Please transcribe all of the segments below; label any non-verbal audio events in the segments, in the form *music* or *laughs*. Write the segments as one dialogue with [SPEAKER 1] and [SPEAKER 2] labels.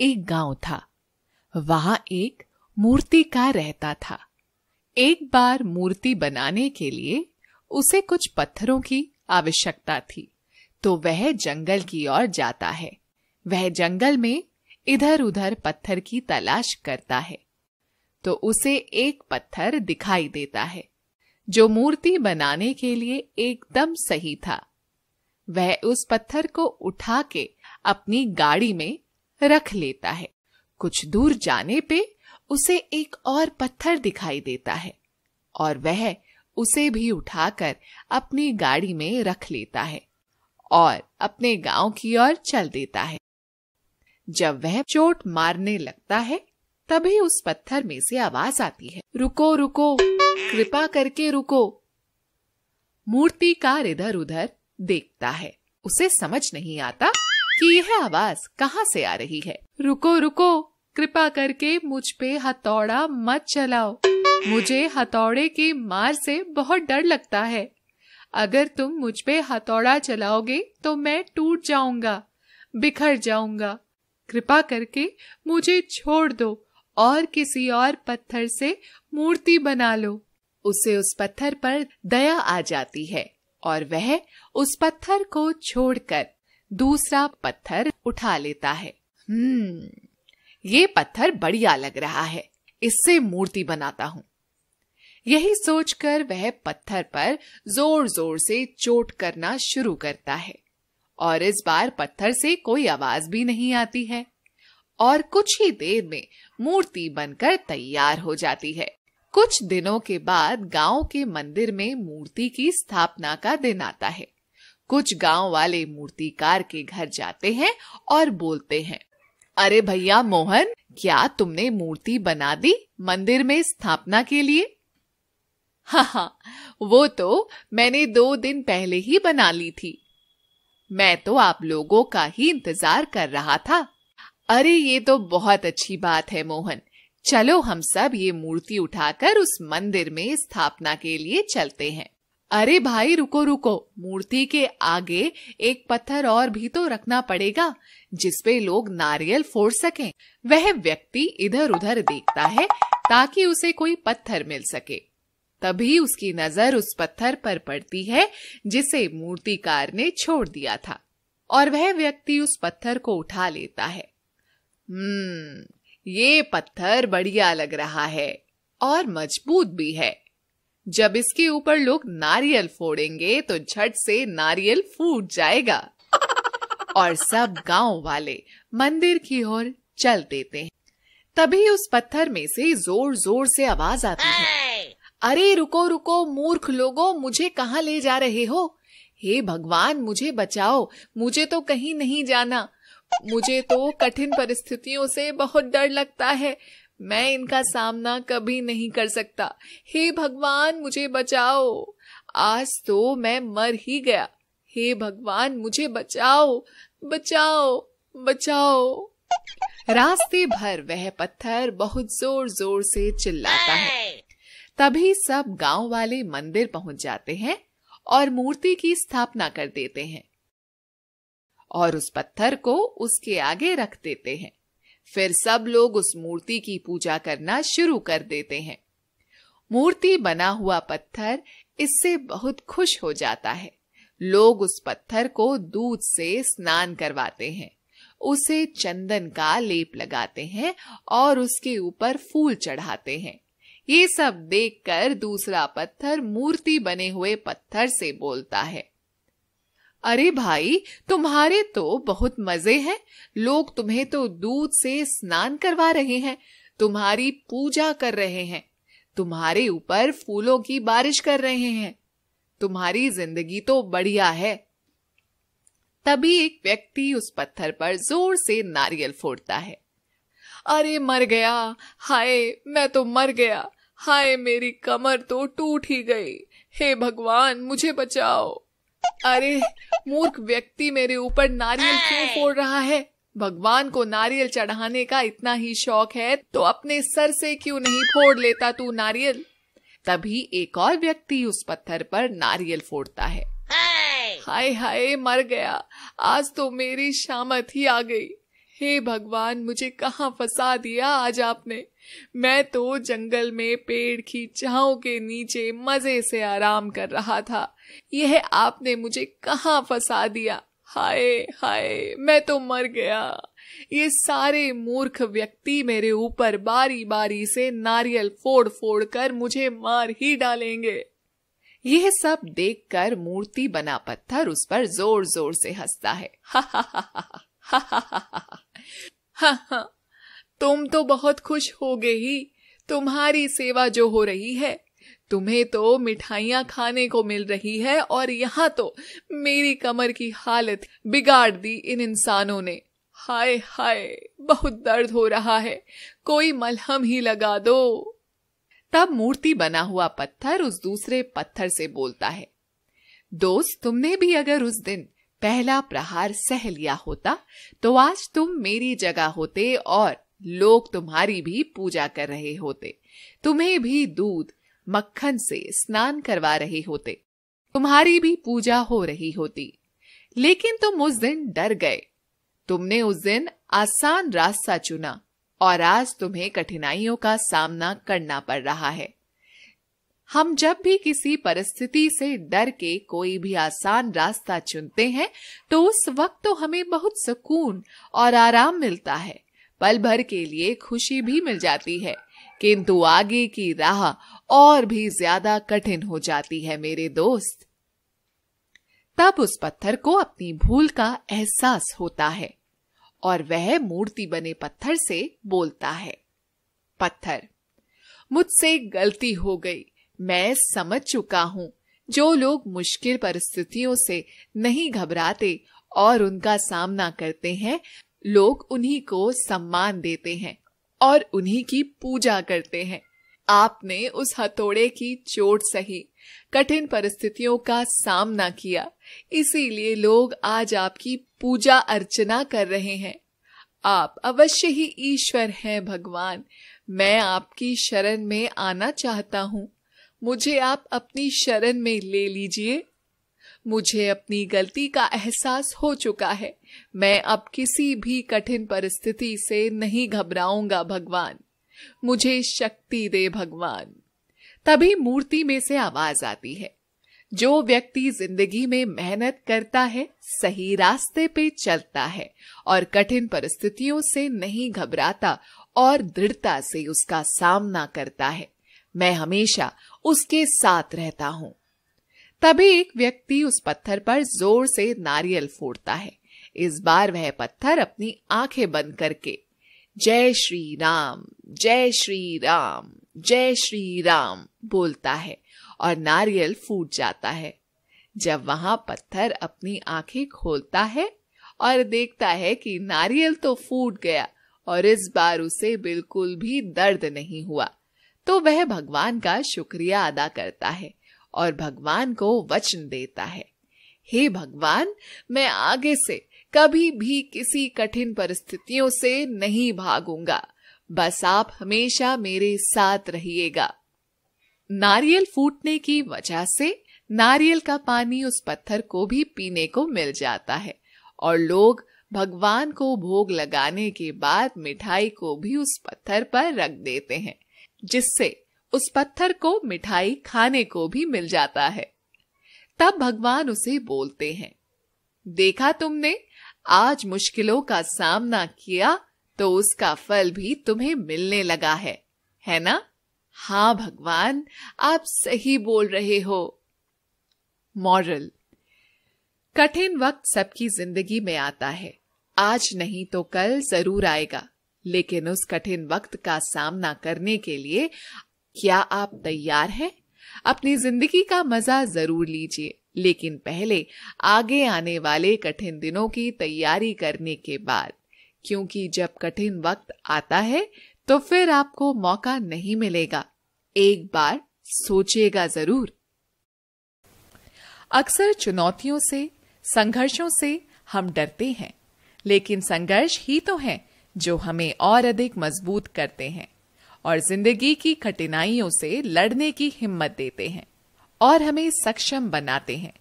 [SPEAKER 1] एक गांव था वहां एक मूर्ति का रहता था एक बार मूर्ति बनाने के लिए उसे कुछ पत्थरों की आवश्यकता थी तो वह जंगल की ओर जाता है वह जंगल में इधर उधर पत्थर की तलाश करता है तो उसे एक पत्थर दिखाई देता है जो मूर्ति बनाने के लिए एकदम सही था वह उस पत्थर को उठा के अपनी गाड़ी में रख लेता है कुछ दूर जाने पे उसे एक और पत्थर दिखाई देता है और वह उसे भी उठाकर अपनी गाड़ी में रख लेता है और अपने गांव की ओर चल देता है जब वह चोट मारने लगता है तभी उस पत्थर में से आवाज आती है रुको रुको कृपा करके रुको मूर्तिकार इधर उधर देखता है उसे समझ नहीं आता कि यह आवाज कहाँ से आ रही है रुको रुको कृपा करके मुझ पे हथौड़ा मत चलाओ मुझे हथौड़े की मार से बहुत डर लगता है अगर तुम मुझ पे हथौड़ा चलाओगे तो मैं टूट जाऊंगा बिखर जाऊंगा कृपा करके मुझे छोड़ दो और किसी और पत्थर से मूर्ति बना लो उसे उस पत्थर पर दया आ जाती है और वह उस पत्थर को छोड़कर दूसरा पत्थर उठा लेता है हम्म ये पत्थर बढ़िया लग रहा है इससे मूर्ति बनाता हूं यही सोचकर वह पत्थर पर जोर जोर से चोट करना शुरू करता है और इस बार पत्थर से कोई आवाज भी नहीं आती है और कुछ ही देर में मूर्ति बनकर तैयार हो जाती है कुछ दिनों के बाद गांव के मंदिर में मूर्ति की स्थापना का दिन आता है कुछ गांव वाले मूर्तिकार के घर जाते हैं और बोलते हैं अरे भैया मोहन क्या तुमने मूर्ति बना दी मंदिर में स्थापना के लिए हाँ हाँ वो तो मैंने दो दिन पहले ही बना ली थी मैं तो आप लोगों का ही इंतजार कर रहा था अरे ये तो बहुत अच्छी बात है मोहन चलो हम सब ये मूर्ति उठाकर उस मंदिर में स्थापना के लिए चलते हैं अरे भाई रुको रुको मूर्ति के आगे एक पत्थर और भी तो रखना पड़ेगा जिसपे लोग नारियल फोड़ सकें। वह व्यक्ति इधर उधर देखता है ताकि उसे कोई पत्थर मिल सके तभी उसकी नजर उस पत्थर पर पड़ती है जिसे मूर्तिकार ने छोड़ दिया था और वह व्यक्ति उस पत्थर को उठा लेता है हम्म ये पत्थर बढ़िया लग रहा है और मजबूत भी है जब इसके ऊपर लोग नारियल फोड़ेंगे तो झट से नारियल फूट जाएगा और सब गांव वाले मंदिर की ओर चल देते हैं तभी उस पत्थर में से जोर जोर से आवाज आती है अरे रुको रुको मूर्ख लोगों मुझे कहाँ ले जा रहे हो हे भगवान मुझे बचाओ मुझे तो कहीं नहीं जाना मुझे तो कठिन परिस्थितियों से बहुत डर लगता है मैं इनका सामना कभी नहीं कर सकता हे भगवान मुझे बचाओ आज तो मैं मर ही गया हे भगवान मुझे बचाओ बचाओ बचाओ रास्ते भर वह पत्थर बहुत जोर जोर से चिल्लाता है तभी सब गांव वाले मंदिर पहुंच जाते हैं और मूर्ति की स्थापना कर देते हैं और उस पत्थर को उसके आगे रख देते हैं फिर सब लोग उस मूर्ति की पूजा करना शुरू कर देते हैं मूर्ति बना हुआ पत्थर इससे बहुत खुश हो जाता है लोग उस पत्थर को दूध से स्नान करवाते हैं उसे चंदन का लेप लगाते हैं और उसके ऊपर फूल चढ़ाते हैं ये सब देखकर दूसरा पत्थर मूर्ति बने हुए पत्थर से बोलता है अरे भाई तुम्हारे तो बहुत मजे हैं लोग तुम्हें तो दूध से स्नान करवा रहे हैं तुम्हारी पूजा कर रहे हैं तुम्हारे ऊपर फूलों की बारिश कर रहे हैं तुम्हारी जिंदगी तो बढ़िया है तभी एक व्यक्ति उस पत्थर पर जोर से नारियल फोड़ता है अरे मर गया हाय मैं तो मर गया हाय मेरी कमर तो टूट ही गई हे भगवान मुझे बचाओ अरे मूर्ख व्यक्ति मेरे ऊपर नारियल क्यों फोड़ रहा है भगवान को नारियल चढ़ाने का इतना ही शौक है तो अपने सर से क्यों नहीं फोड़ लेता तू नारियल तभी एक और व्यक्ति उस पत्थर पर नारियल फोड़ता है हाय हाय मर गया आज तो मेरी शामत ही आ गई हे भगवान मुझे कहाँ फंसा दिया आज आपने मैं तो जंगल में पेड़ की छाओ के नीचे मजे से आराम कर रहा था यह आपने मुझे कहाँ फंसा दिया हाय हाय मैं तो मर गया ये सारे मूर्ख व्यक्ति मेरे ऊपर बारी बारी से नारियल फोड़ फोड़ कर मुझे मार ही डालेंगे यह सब देखकर मूर्ति बना पत्थर उस पर जोर जोर से हंसता है *laughs* हा हा हा हा हा हा तुम तो बहुत खुश हो गए ही तुम्हारी सेवा जो हो रही है तुम्हें तो मिठाइया खाने को मिल रही है और यहाँ तो मेरी कमर की हालत बिगाड़ दी इन इंसानों ने हाय हाय बहुत दर्द हो रहा है कोई मलहम ही लगा दो तब मूर्ति बना हुआ पत्थर उस दूसरे पत्थर से बोलता है दोस्त तुमने भी अगर उस दिन पहला प्रहार सह लिया होता तो आज तुम मेरी जगह होते और लोग तुम्हारी भी पूजा कर रहे होते तुम्हें भी दूध मक्खन से स्नान करवा रहे होते तुम्हारी भी पूजा हो रही होती लेकिन तुम उस दिन डर गए तुमने उस दिन आसान रास्ता चुना और आज तुम्हें कठिनाइयों का सामना करना पड़ रहा है हम जब भी किसी परिस्थिति से डर के कोई भी आसान रास्ता चुनते हैं तो उस वक्त तो हमें बहुत सुकून और आराम मिलता है पल भर के लिए खुशी भी मिल जाती है किंतु आगे की राह और भी ज्यादा कठिन हो जाती है मेरे दोस्त तब उस पत्थर को अपनी भूल का एहसास होता है और वह मूर्ति बने पत्थर से बोलता है पत्थर मुझसे गलती हो गई मैं समझ चुका हूँ जो लोग मुश्किल परिस्थितियों से नहीं घबराते और उनका सामना करते हैं लोग उन्हीं को सम्मान देते हैं और उन्हीं की पूजा करते हैं आपने उस हथौड़े की चोट सही कठिन परिस्थितियों का सामना किया इसीलिए लोग आज आपकी पूजा अर्चना कर रहे हैं आप अवश्य ही ईश्वर हैं भगवान मैं आपकी शरण में आना चाहता हूँ मुझे आप अपनी शरण में ले लीजिए मुझे अपनी गलती का एहसास हो चुका है मैं अब किसी भी कठिन परिस्थिति से नहीं घबराऊंगा भगवान मुझे शक्ति दे भगवान तभी मूर्ति में से आवाज आती है जो व्यक्ति जिंदगी में मेहनत करता है सही रास्ते पे चलता है और कठिन परिस्थितियों से नहीं घबराता और दृढ़ता से उसका सामना करता है मैं हमेशा उसके साथ रहता हूं तभी एक व्यक्ति उस पत्थर पर जोर से नारियल फोड़ता है इस बार वह पत्थर अपनी आंखें बंद करके जय श्री राम जय श्री राम जय श्री राम बोलता है और नारियल फूट जाता है जब वहां पत्थर अपनी आंखें खोलता है और देखता है कि नारियल तो फूट गया और इस बार उसे बिल्कुल भी दर्द नहीं हुआ तो वह भगवान का शुक्रिया अदा करता है और भगवान को वचन देता है हे भगवान मैं आगे से कभी भी किसी कठिन परिस्थितियों से नहीं भागूंगा बस आप हमेशा मेरे साथ रहिएगा नारियल फूटने की वजह से नारियल का पानी उस पत्थर को भी पीने को मिल जाता है और लोग भगवान को भोग लगाने के बाद मिठाई को भी उस पत्थर पर रख देते हैं जिससे उस पत्थर को मिठाई खाने को भी मिल जाता है तब भगवान उसे बोलते हैं देखा तुमने आज मुश्किलों का सामना किया तो उसका फल भी तुम्हें मिलने लगा है है ना हाँ भगवान आप सही बोल रहे हो मॉरल कठिन वक्त सबकी जिंदगी में आता है आज नहीं तो कल जरूर आएगा लेकिन उस कठिन वक्त का सामना करने के लिए क्या आप तैयार हैं अपनी जिंदगी का मजा जरूर लीजिए लेकिन पहले आगे आने वाले कठिन दिनों की तैयारी करने के बाद क्योंकि जब कठिन वक्त आता है तो फिर आपको मौका नहीं मिलेगा एक बार सोचेगा जरूर अक्सर चुनौतियों से संघर्षों से हम डरते हैं लेकिन संघर्ष ही तो है जो हमें और अधिक मजबूत करते हैं और जिंदगी की कठिनाइयों से लड़ने की हिम्मत देते हैं और हमें सक्षम बनाते हैं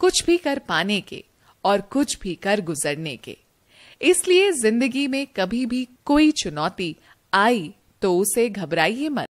[SPEAKER 1] कुछ भी कर पाने के और कुछ भी कर गुजरने के इसलिए जिंदगी में कभी भी कोई चुनौती आई तो उसे घबराइए मत